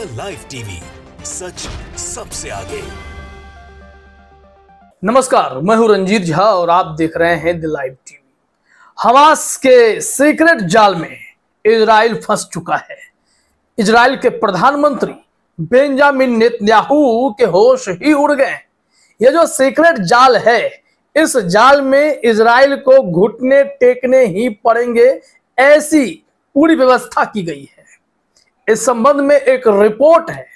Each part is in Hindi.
द लाइव टीवी सच सबसे आगे नमस्कार मैं हूं रंजीत झा और आप देख रहे हैं द लाइव टीवी हमास के सीक्रेट जाल में इसराइल फंस चुका है इजराइल के प्रधानमंत्री बेंजामिन नेतन्याहू के होश ही उड़ गए ये जो सीक्रेट जाल है इस जाल में इसराइल को घुटने टेकने ही पड़ेंगे ऐसी पूरी व्यवस्था की गई है इस संबंध में एक रिपोर्ट है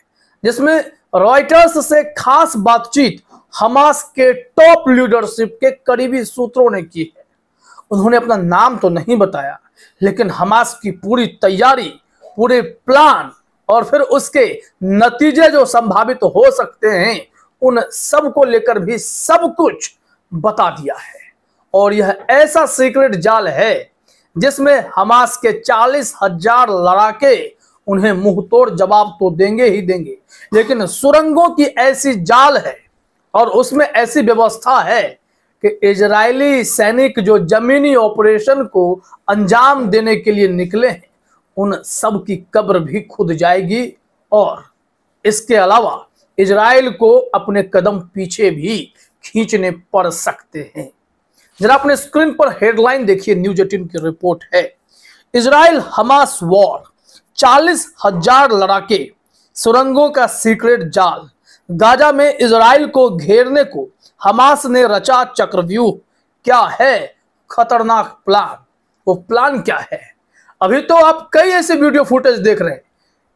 जिसमें रॉयटर्स से खास बातचीत हमास के टॉप लीडरशिप के करीबी सूत्रों ने की है उन्होंने अपना नाम तो नहीं बताया लेकिन हमास की पूरी तैयारी पूरे प्लान और फिर उसके नतीजे जो संभावित हो सकते हैं उन सब को लेकर भी सब कुछ बता दिया है और यह ऐसा सीक्रेट जाल है जिसमें हमास के चालीस हजार लड़ाके उन्हें मुंहतोड़ जवाब तो देंगे ही देंगे लेकिन सुरंगों की ऐसी जाल है और उसमें ऐसी व्यवस्था है कि इजरायली सैनिक जो जमीनी ऑपरेशन को अंजाम देने के लिए निकले हैं उन सब की कब्र भी खुद जाएगी और इसके अलावा इजराइल को अपने कदम पीछे भी खींचने पड़ सकते हैं जरा अपने स्क्रीन पर हेडलाइन देखिए न्यूज एटीन की रिपोर्ट है इजराइल हमास वॉर चालीस हजार लड़ाके सुरंगों का सीक्रेट जाल गाजा में इसराइल को घेरने को हमास ने रचा चक्रव्यूह क्या है खतरनाक प्लान वो प्लान क्या है अभी तो आप कई ऐसे वीडियो फुटेज देख रहे हैं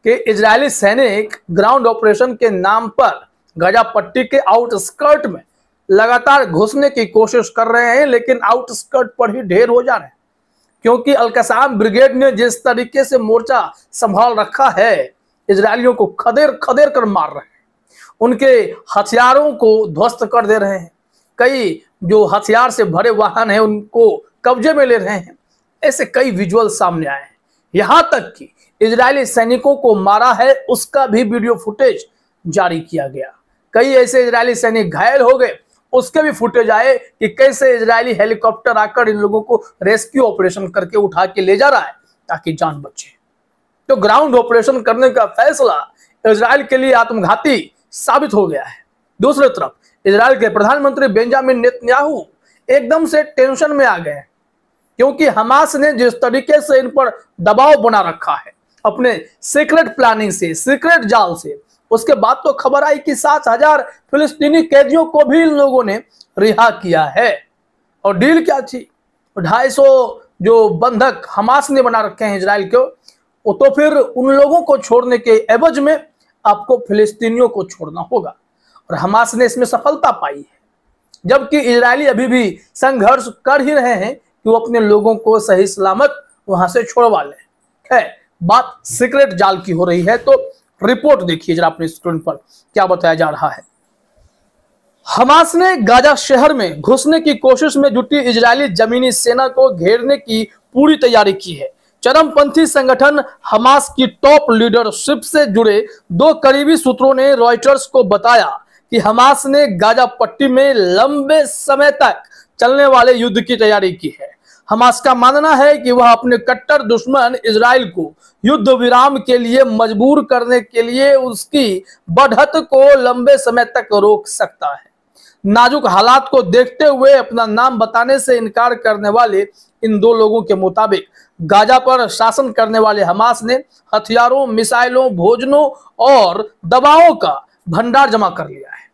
कि इजरायली सैनिक ग्राउंड ऑपरेशन के नाम पर गजा पट्टी के आउटस्कर्ट में लगातार घुसने की कोशिश कर रहे हैं लेकिन आउटस्कर्ट पर ही ढेर हो जा रहे हैं क्योंकि अलकसाम ब्रिगेड ने जिस तरीके से मोर्चा संभाल रखा है इसराइलियों को खदेर खदेर कर मार रहे हैं उनके हथियारों को ध्वस्त कर दे रहे हैं कई जो हथियार से भरे वाहन हैं उनको कब्जे में ले रहे हैं ऐसे कई विजुअल सामने आए हैं यहाँ तक कि इजरायली सैनिकों को मारा है उसका भी वीडियो फुटेज जारी किया गया कई ऐसे इजरायली सैनिक घायल हो गए उसके भी फुटेज आए कि कैसे इजरायली हेलीकॉप्टर आकर इन लोगों को रेस्क्यू ऑपरेशन करके उठा के ले जा रहा है ताकि जान बचे तो ग्राउंड ऑपरेशन करने का फैसला इसराइल के लिए आत्मघाती साबित हो गया है दूसरी तरफ इसराइल के प्रधानमंत्री बेंजामिन नेतन्याहू एकदम से टेंशन में आ गए क्योंकि हमास ने जिस तरीके से इन पर दबाव बना रखा है अपने सीक्रेट प्लानिंग से सीक्रेट जाल से उसके बाद तो खबर आई कि सात हजार फिलिस्तीनी कैदियों को भी इन लोगों ने रिहा किया है और डील क्या थी ढाई सौ जो बंधक हमास ने बना रखे हैं इसराइल को वो तो फिर उन लोगों को छोड़ने के एवज में आपको फिलिस्तीनियों को छोड़ना होगा और हमास ने इसमें सफलता पाई है जबकि इसराइली अभी भी संघर्ष कर ही रहे हैं कि वो अपने लोगों को सही सलामत वहां से छोड़वा लें है बात सीक्रेट जाल की हो रही है तो रिपोर्ट देखिए जरा अपने स्क्रीन पर क्या बताया जा रहा है हमास ने गाजा शहर में घुसने की कोशिश में जुटी इजरायली जमीनी सेना को घेरने की पूरी तैयारी की है चरमपंथी संगठन हमास की टॉप लीडरशिप से जुड़े दो करीबी सूत्रों ने रॉयटर्स को बताया कि हमास ने गाजा पट्टी में लंबे समय तक चलने वाले युद्ध की तैयारी की है हमास का मानना है कि वह अपने कट्टर दुश्मन इसराइल को युद्ध विराम के लिए मजबूर करने के लिए उसकी बढ़त को लंबे समय तक रोक सकता है नाजुक हालात को देखते हुए अपना नाम बताने से इनकार करने वाले इन दो लोगों के मुताबिक गाजा पर शासन करने वाले हमास ने हथियारों मिसाइलों भोजनों और दवाओं का भंडार जमा कर लिया है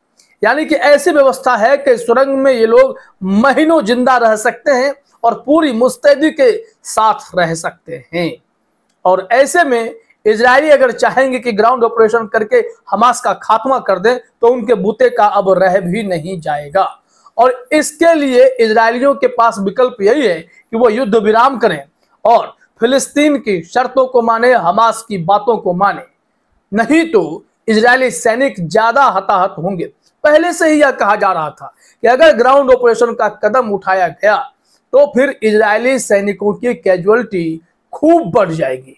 यानी कि ऐसी व्यवस्था है कि सुरंग में ये लोग महीनों जिंदा रह सकते हैं और पूरी मुस्तैदी के साथ रह सकते हैं और ऐसे में इसराइली अगर चाहेंगे कि ग्राउंड ऑपरेशन करके हमास का खात्मा कर दें तो उनके बूते का अब रह भी नहीं जाएगा और इसके लिए इसराइलियों के पास विकल्प यही है कि वो युद्ध विराम करें और फिलिस्तीन की शर्तों को माने हमास की बातों को माने नहीं तो इजरायली सैनिक ज्यादा हताहत होंगे पहले से ही यह कहा जा रहा था कि अगर ग्राउंड ऑपरेशन का कदम उठाया गया तो फिर इजरायली सैनिकों की कैजुअलिटी खूब बढ़ जाएगी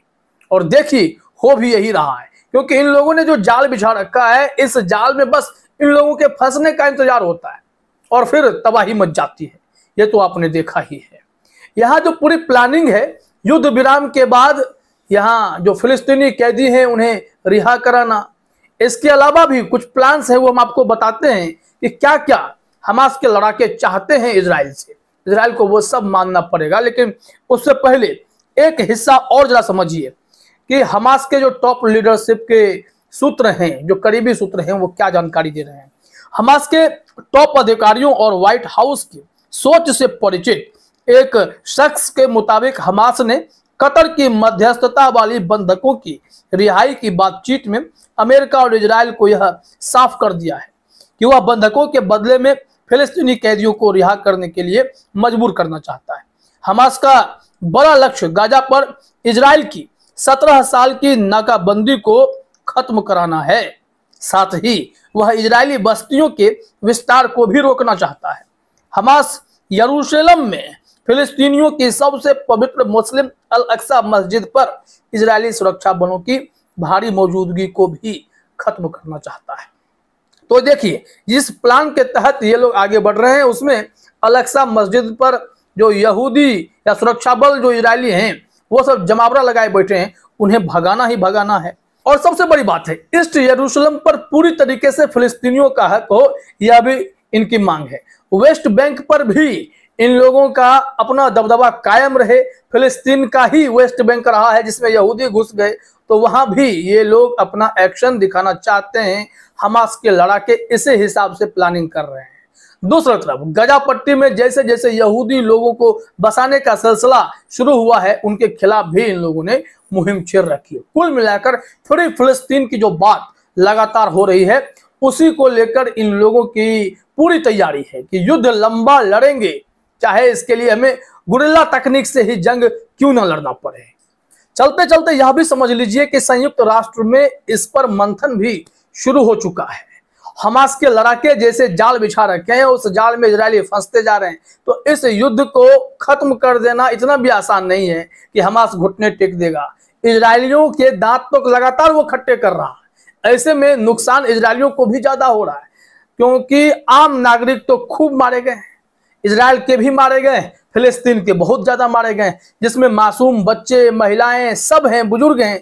और देखिए हो भी यही रहा है क्योंकि इन लोगों ने जो जाल बिछा रखा है इस जाल में बस इन लोगों के फंसने का इंतजार होता है और फिर तबाही मच जाती है ये तो आपने देखा ही है यहाँ जो पूरी प्लानिंग है युद्ध विराम के बाद यहाँ जो फिलिस्तीनी कैदी हैं उन्हें रिहा कराना इसके अलावा भी कुछ प्लान्स हैं वो हम आपको बताते हैं कि क्या क्या हमास के लड़ाके चाहते हैं इसराइल से इसराइल को वो सब मानना पड़ेगा लेकिन उससे पहले एक हिस्सा और जरा समझिए कि हमास के जो टॉप लीडरशिप के सूत्र हैं जो करीबी सूत्र हैं वो क्या जानकारी दे रहे हैं हमास के टॉप अधिकारियों और व्हाइट हाउस की सोच से परिचित एक शख्स के मुताबिक हमास ने कतर की मध्यस्थता वाली बंधकों की रिहाई की बातचीत में अमेरिका और इसराइल को यह साफ कर दिया है कि वह बंधकों के बदले में फिलिस्तीनी कैदियों को रिहा करने के लिए मजबूर करना चाहता है हमास का बड़ा लक्ष्य गाजा पर इसराइल की सत्रह साल की नाकाबंदी को खत्म कराना है साथ ही वह इजरायली बस्तियों के विस्तार को भी रोकना चाहता है हमास यरूशलेम में फिलिस्तीनियों की सबसे पवित्र मुस्लिम अल अक्सा मस्जिद पर इजरायली सुरक्षा बलों की भारी मौजूदगी को भी खत्म करना चाहता है तो देखिए जिस प्लान के तहत ये लोग आगे बढ़ रहे हैं उसमें अलक्सा मस्जिद पर जो यहूदी या सुरक्षा बल जो इजरायली हैं वो सब जमावड़ा लगाए बैठे हैं उन्हें भगाना ही भगाना है और सबसे बड़ी बात है ईस्ट यरूशलम पर पूरी तरीके से फिलिस्तीनियों का हक हो यह भी इनकी मांग है वेस्ट बैंक पर भी इन लोगों का अपना दबदबा कायम रहे फिलिस्तीन का ही वेस्ट बैंक रहा है जिसमें यहूदी घुस गए तो वहां भी ये लोग अपना एक्शन दिखाना चाहते हैं हमास के लड़ाके इसी हिसाब से प्लानिंग कर रहे हैं दूसरा तरफ गजा पट्टी में जैसे जैसे यहूदी लोगों को बसाने का सिलसिला शुरू हुआ है उनके खिलाफ भी इन लोगों ने मुहिम छेड़ रखी है कुल मिलाकर थोड़ी फिलिस्तीन की जो बात लगातार हो रही है उसी को लेकर इन लोगों की पूरी तैयारी है कि युद्ध लंबा लड़ेंगे चाहे इसके लिए हमें गुरिल्ला तकनीक से ही जंग क्यों ना लड़ना पड़े चलते चलते यह भी समझ लीजिए कि संयुक्त राष्ट्र में इस पर मंथन भी शुरू हो चुका है हमास के लड़ाके जैसे जाल बिछा रखे हैं उस जाल में इसराइली फंसते जा रहे हैं तो इस युद्ध को खत्म कर देना इतना भी आसान नहीं है कि हमास घुटने टेक देगा इसराइलियों के दांत तो लगातार वो खट्टे कर रहा है ऐसे में नुकसान इसराइलियों को भी ज्यादा हो रहा है क्योंकि आम नागरिक तो खूब मारे गए हैं इसराइल के भी मारे गए फिलिस्तीन के बहुत ज़्यादा मारे गए जिसमें मासूम बच्चे महिलाएं सब हैं बुजुर्ग हैं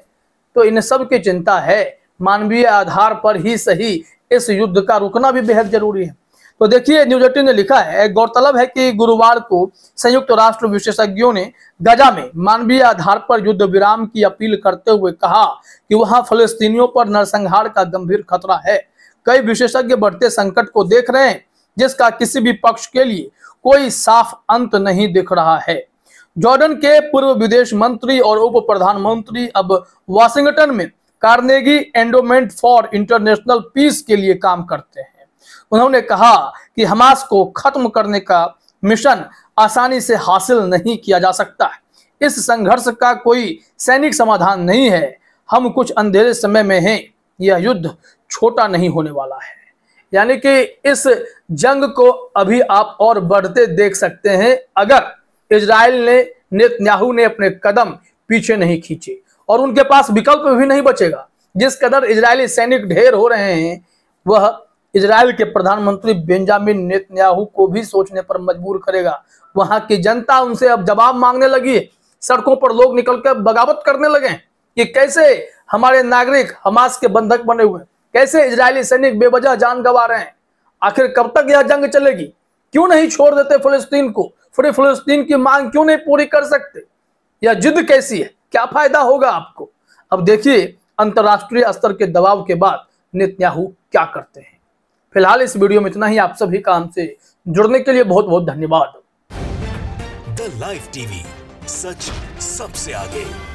तो इन सब की चिंता है मानवीय आधार पर ही सही इस युद्ध का रुकना भी बेहद जरूरी है तो देखिए न्यूज एटीन ने लिखा है गौरतलब है कि गुरुवार को संयुक्त राष्ट्र विशेषज्ञों ने गजा में मानवीय आधार पर युद्ध विराम की अपील करते हुए कहा कि वहां फलस्तीनियों पर नरसंहार का गंभीर खतरा है कई विशेषज्ञ बढ़ते संकट को देख रहे हैं जिसका किसी भी पक्ष के लिए कोई साफ अंत नहीं दिख रहा है जॉर्डन के पूर्व विदेश मंत्री और उप प्रधानमंत्री अब वाशिंगटन में Carnegie Endowment for International Peace के लिए काम करते हैं उन्होंने कहा कि हमास को खत्म करने का मिशन आसानी से हासिल नहीं किया जा सकता है इस संघर्ष का कोई सैनिक समाधान नहीं है हम कुछ अंधेरे समय में हैं यह युद्ध छोटा नहीं होने वाला है यानी कि इस जंग को अभी आप और बढ़ते देख सकते हैं अगर इसराइल ने नेतन्याहू ने अपने कदम पीछे नहीं खींचे और उनके पास विकल्प भी नहीं बचेगा जिस कदर इजरायली सैनिक ढेर हो रहे हैं वह इसराइल के प्रधानमंत्री बेंजामिन नेतन्याहू को भी सोचने पर मजबूर करेगा वहां की जनता उनसे अब जवाब मांगने लगी है सड़कों पर लोग निकल कर बगावत करने लगे कि कैसे हमारे नागरिक हमास के बंधक बने हुए कैसे इजरायली सैनिक बेवजह जान गंवा रहे हैं आखिर कब तक यह जंग चलेगी क्यों नहीं छोड़ देते फिलिस्तीन को फिर फिलिस्तीन की मांग क्यों नहीं पूरी कर सकते यह जिद कैसी है क्या फायदा होगा आपको अब देखिए अंतर्राष्ट्रीय स्तर के दबाव के बाद नित्याहू क्या करते हैं फिलहाल इस वीडियो में इतना ही आप सभी काम से जुड़ने के लिए बहुत बहुत धन्यवाद द लाइफ टीवी सच सबसे आगे